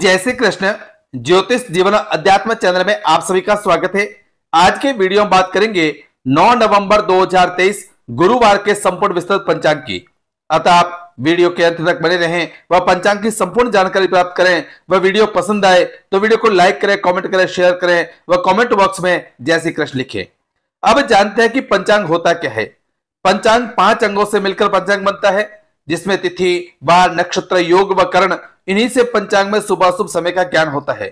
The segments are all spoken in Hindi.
जय श्री कृष्ण ज्योतिष जीवन अध्यात्म चैनल में आप सभी का स्वागत है आज के वीडियो में बात करेंगे 9 नवंबर 2023 गुरुवार के संपूर्ण विस्तृत पंचांग की अतः आप वीडियो के अंत तक बने रहें व पंचांग की संपूर्ण जानकारी प्राप्त करें व वीडियो पसंद आए तो वीडियो को लाइक करें कॉमेंट करें शेयर करें व कॉमेंट बॉक्स में जय श्री कृष्ण लिखे अब जानते हैं कि पंचांग होता क्या है पंचांग पांच अंगों से मिलकर पंचांग बनता है जिसमें तिथि वार नक्षत्र योग व कर्ण इन्हीं से पंचांग में सुबह शुभ समय का ज्ञान होता है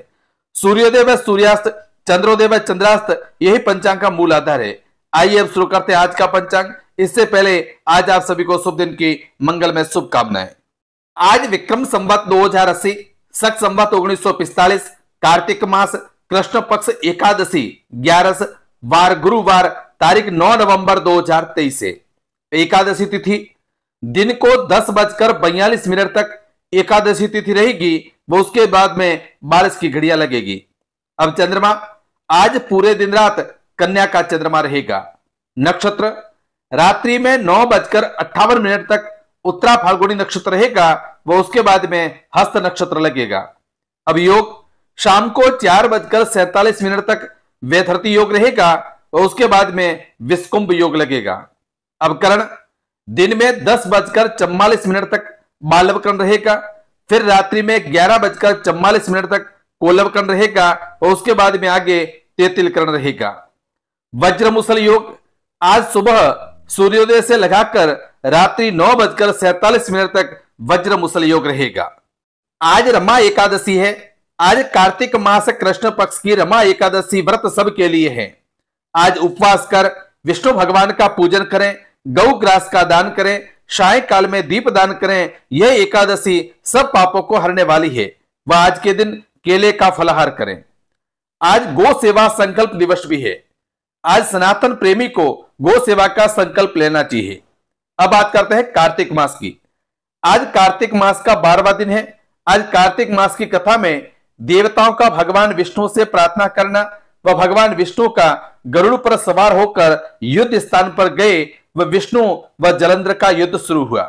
सूर्योदय व सूर्यास्त चंद्रोदय व चंद्रास्त यही पंचांग का मूल आधार है आइए अब शुरू करते हैं आज का पंचांग इससे पहले आज आप सभी को शुभ दिन की मंगल में शुभकामनाएं आज विक्रम संवत दो हजार अस्सी सख संवत उन्नीस कार्तिक मास कृष्ण पक्ष एकादशी ग्यारह वार गुरुवार तारीख 9 नवंबर 2023 से एकादशी तिथि दिन को दस बजकर बयालीस मिनट तक एकादशी तिथि रहेगी वो उसके बाद में बारिश की घड़िया लगेगी अब चंद्रमा आज पूरे दिन रात कन्या का चंद्रमा रहेगा नक्षत्र रात्रि में नौ बजकर अट्ठावन मिनट तक उत्तरा फाल्गुनी नक्षत्र रहेगा वो उसके बाद में हस्त नक्षत्र लगेगा अब योग शाम को चार बजकर सैतालीस मिनट तक व्यथर्ति योग रहेगा और उसके बाद में विस्कुंभ योग लगेगा अब करण दिन में दस बजकर चौवालीस मिनट तक मालवकरण रहेगा फिर रात्रि में ग्यारह बजकर चौवालीस मिनट तक कोलवकरण रहेगा और उसके बाद में आगे तेतिलकरण रहेगा वज्र मुसल योग आज सुबह सूर्योदय से लगाकर रात्रि नौ बजकर सैतालीस मिनट तक वज्र मुसल योग रहेगा आज रमा एकादशी है आज कार्तिक मास कृष्ण पक्ष की रमा एकादशी व्रत सब के लिए है आज उपवास कर विष्णु भगवान का पूजन करें गौ ग्रास का दान करें साय काल में दीप दान करें यह एकादशी सब पापों को हरने वाली है वह आज के दिन केले का फलाहार करें आज गो सेवा संकल्प दिवस भी है आज सनातन प्रेमी को गो सेवा का संकल्प लेना चाहिए अब बात करते हैं कार्तिक मास की आज कार्तिक मास का बारवा दिन है आज कार्तिक मास की कथा में देवताओं का भगवान विष्णु से प्रार्थना करना व भगवान विष्णु का गरुड़ पर सवार होकर युद्ध स्थान पर गए व विष्णु व जलंधर का युद्ध शुरू हुआ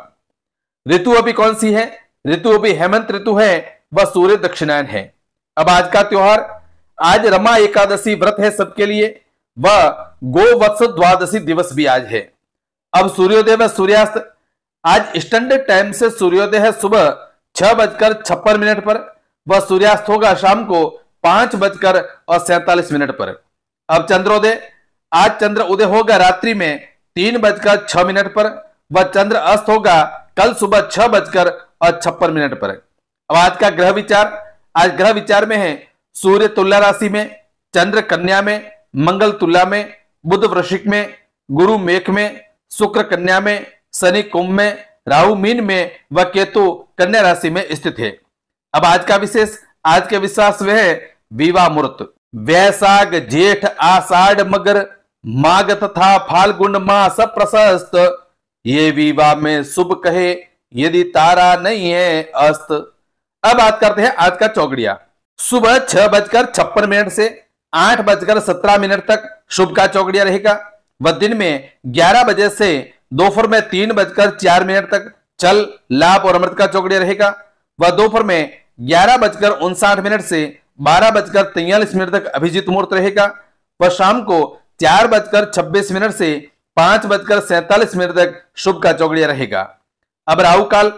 ऋतु अभी कौन सी है ऋतु अभी हेमंत ऋतु है व सूर्य दक्षिणायन है अब आज का त्योहार आज रमा एकादशी व्रत है सबके लिए व गोवत्स द्वादशी दिवस भी आज है अब सूर्योदय व सूर्यास्त आज स्टैंडर्ड टाइम से सूर्योदय है सुबह छह बजकर छप्पन मिनट पर व सूर्यास्त होगा शाम को पांच बजकर और सैतालीस मिनट पर अब चंद्रोदय आज चंद्र उदय होगा रात्रि में तीन बजकर छह मिनट पर व चंद्र अस्त होगा कल सुबह छह बजकर और छप्पन मिनट पर अब आज का ग्रह विचार आज ग्रह विचार में है सूर्य तुला राशि में चंद्र कन्या में मंगल तुला में बुध वृश्चिक में गुरु मेघ में शुक्र कन्या में शनि कुंभ में राहु मीन में व केतु कन्या राशि में स्थित है अब आज का विशेष आज के विश्वास वह विवाह मुहूर्त वैसाग जेठ आषाढ़ मगर माघ तथा फाल्गुन मास प्रशस्त ये विवाह में शुभ कहे यदि तारा नहीं है अस्त अब बात करते हैं आज का चौकड़िया सुबह छह बजकर छप्पन मिनट से आठ बजकर सत्रह मिनट तक शुभ का चौकड़िया रहेगा व दिन में ग्यारह बजे से दोपहर में तीन बजकर चार मिनट तक चल लाभ और अमृत का चौकड़िया रहेगा व दोपहर में ग्यारह बजकर उनसाठ मिनट से बारह बजकर तैयलीस मिनट तक अभिजीत मुहूर्त रहेगा व शाम को चार बजकर छब्बीस मिनट से पांच बजकर सैतालीस मिनट तक शुभ का चौगड़िया रहेगा अब राहु काल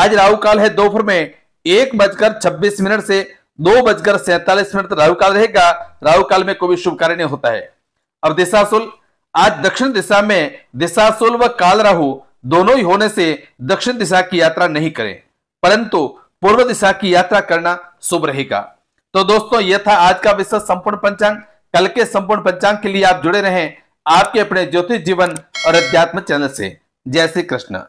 आज राहु काल है दोपहर में एक बजकर छब्बीस मिनट से दो बजकर सैतालीस मिनट तक राहु काल रहेगा राहु काल में कोई शुभ कार्य नहीं होता है अब दिशाशुल आज दक्षिण दिशा में दिशाशुल व काल राहु दोनों ही होने से दक्षिण दिशा की यात्रा नहीं करें परंतु पूर्व दिशा की यात्रा करना शुभ रहेगा तो दोस्तों यह था आज का विशेष संपूर्ण पंचांग कल के संपूर्ण पंचांग के लिए आप जुड़े रहें आपके अपने ज्योतिष जीवन और अध्यात्म चैनल से जय श्री कृष्ण